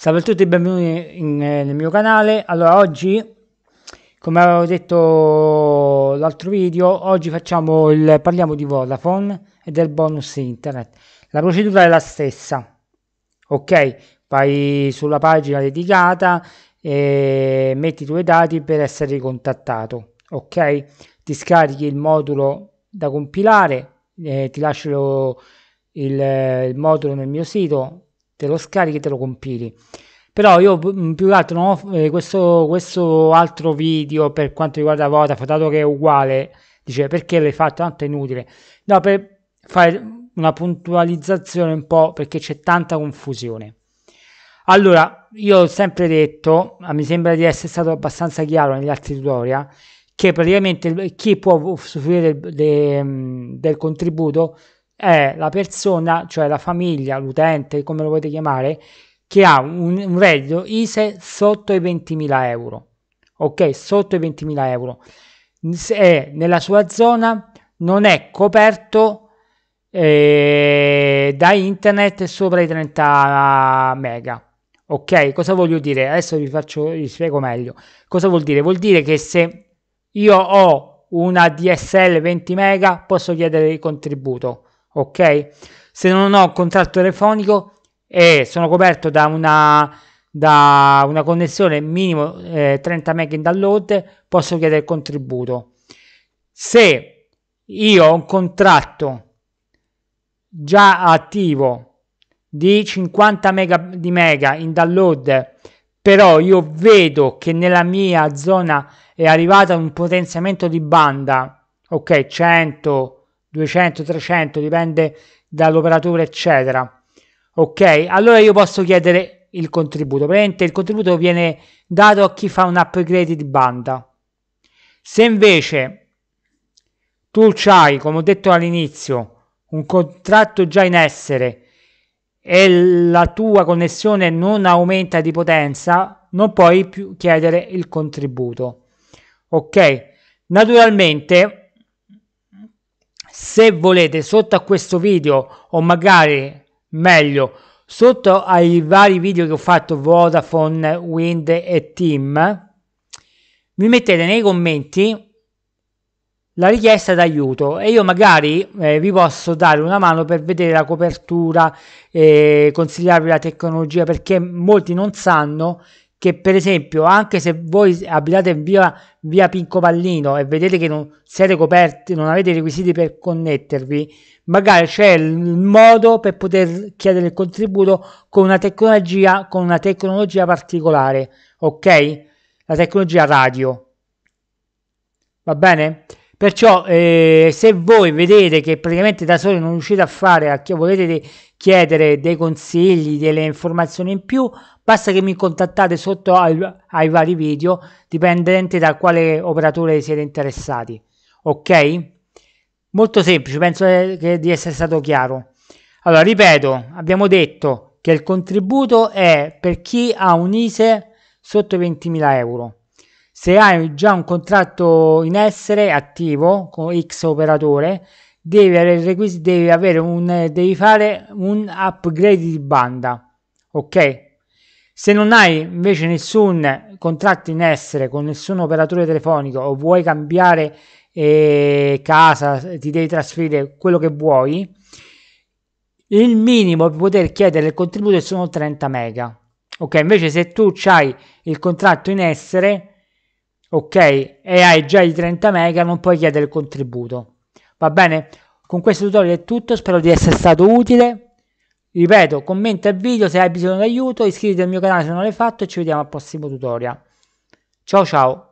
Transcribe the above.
Salve a tutti e benvenuti in, eh, nel mio canale. Allora, oggi, come avevo detto l'altro video, oggi facciamo il, parliamo di Vodafone e del bonus internet. La procedura è la stessa, ok? Vai sulla pagina dedicata e metti i tuoi dati per essere contattato, ok? Ti scarichi il modulo da compilare, eh, ti lascio il, il modulo nel mio sito te lo scarichi e te lo compili. Però io mm, più che altro non ho, eh, questo, questo, altro video per quanto riguarda Vodafone, dato che è uguale, dice perché l'hai fatto, tanto è inutile. No, per fare una puntualizzazione un po' perché c'è tanta confusione. Allora, io ho sempre detto, ma mi sembra di essere stato abbastanza chiaro negli altri tutorial, che praticamente chi può usufruire del, del, mm, del contributo è la persona, cioè la famiglia, l'utente, come lo volete chiamare, che ha un, un reddito ISE sotto i 20.000 euro. Ok, sotto i 20.000 euro. Se nella sua zona non è coperto eh, da internet sopra i 30 mega. Ok, cosa voglio dire? Adesso vi faccio, vi spiego meglio. Cosa vuol dire? Vuol dire che se io ho una DSL 20 mega posso chiedere il contributo ok? Se non ho contratto telefonico e eh, sono coperto da una, da una connessione minimo eh, 30 MB in download, posso chiedere il contributo. Se io ho un contratto già attivo di 50 mega, di mega in download però io vedo che nella mia zona è arrivato un potenziamento di banda ok 100 200, 300, dipende dall'operatore, eccetera. Ok, allora io posso chiedere il contributo. Praticamente il contributo viene dato a chi fa un upgrade di banda. Se invece tu hai, come ho detto all'inizio, un contratto già in essere e la tua connessione non aumenta di potenza, non puoi più chiedere il contributo. Ok, naturalmente se volete sotto a questo video o magari meglio sotto ai vari video che ho fatto Vodafone, Wind e Team mi mettete nei commenti la richiesta d'aiuto e io magari eh, vi posso dare una mano per vedere la copertura e eh, consigliarvi la tecnologia perché molti non sanno che per esempio anche se voi abitate via, via Pinco Pallino e vedete che non siete coperti, non avete i requisiti per connettervi, magari c'è il modo per poter chiedere il contributo con una tecnologia, con una tecnologia particolare, ok? La tecnologia radio. Va bene? Perciò eh, se voi vedete che praticamente da soli non riuscite a fare, a chi volete chiedere dei consigli, delle informazioni in più, basta che mi contattate sotto ai, ai vari video, dipendente da quale operatore siete interessati. Ok? Molto semplice, penso eh, che, di essere stato chiaro. Allora, ripeto, abbiamo detto che il contributo è per chi ha un ISE sotto i 20.000 euro se hai già un contratto in essere attivo con X operatore, devi avere, requisito, devi avere un, devi fare un upgrade di banda. Ok? Se non hai invece nessun contratto in essere con nessun operatore telefonico o vuoi cambiare eh, casa, ti devi trasferire quello che vuoi, il minimo per poter chiedere il contributo sono 30 mega. Ok, invece se tu hai il contratto in essere, ok e hai già i 30 mega non puoi chiedere il contributo va bene con questo tutorial è tutto spero di essere stato utile ripeto commenta il video se hai bisogno di aiuto iscriviti al mio canale se non l'hai fatto e ci vediamo al prossimo tutorial ciao ciao